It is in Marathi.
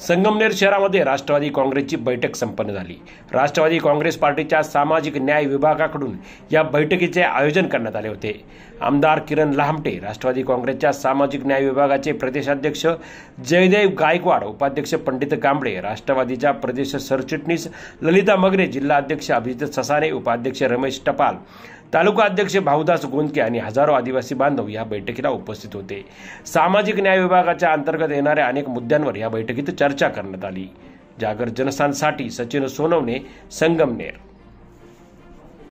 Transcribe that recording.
संगमनेर शहरामध्ये राष्ट्रवादी काँग्रेसची बैठक संपन्न झाली राष्ट्रवादी काँग्रेस पार्टीच्या सामाजिक न्याय विभागाकडून या बैठकीचे आयोजन करण्यात आले होते आमदार किरण लहामटे राष्ट्रवादी काँग्रेसच्या सामाजिक न्याय विभागाचे प्रदेशाध्यक्ष जयदेव गायकवाड उपाध्यक्ष पंडित कांबळे राष्ट्रवादीच्या प्रदेश सरचिटणीस ललिता मगरे जिल्हा अध्यक्ष अभिजित ससाने उपाध्यक्ष रमेश टपाल तालुका अध्यक्ष भाऊदास गोंदके आणि हजारो आदिवासी बांधव या बैठकीला उपस्थित होते सामाजिक न्याय विभागाच्या अंतर्गत येणाऱ्या अनेक मुद्द्यांवर या बैठकीत चर्चा करण्यात आली जागर जनस्थानसाठी सचिन सोनवणे संगमनेर